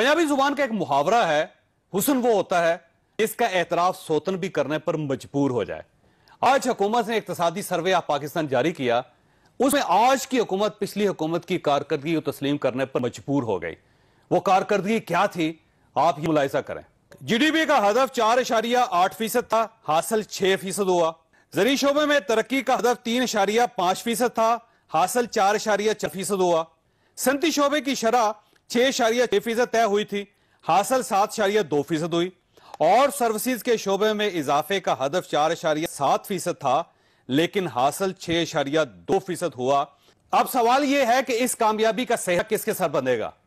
पंजाबी जुबान का एक मुहावरा है हुसन वो होता है इसका एतराफ सोतन भी करने पर मजबूर हो जाए आज हुकूमत ने इकतसादी सर्वे ऑफ पाकिस्तान जारी किया उसमें आज की हुकूमत पिछली हुकूमत की कारकर्दगी को तस्लीम करने पर मजबूर हो गई वो कारकर्दगी क्या थी आप ही मुलायजा करें जीडीपी का हदफ चार इशारिया आठ फीसद था हासिल छह फीसद हुआ जरी शोबे में तरक्की का हदफ तीन इशारिया पांच फीसद था हासिल चार इशारिया छह फीसद हुआ सन्ती शोबे की शराह छह छह फीसद तय हुई थी हासिल सात शारिया दो फीसद हुई और सर्विसेज के शोबे में इजाफे का हदफ चार इशारिया सात फीसद था लेकिन हासिल छह इशारिया दो फीसद हुआ अब सवाल यह है कि इस कामयाबी का सेहत किसके सर बनेगा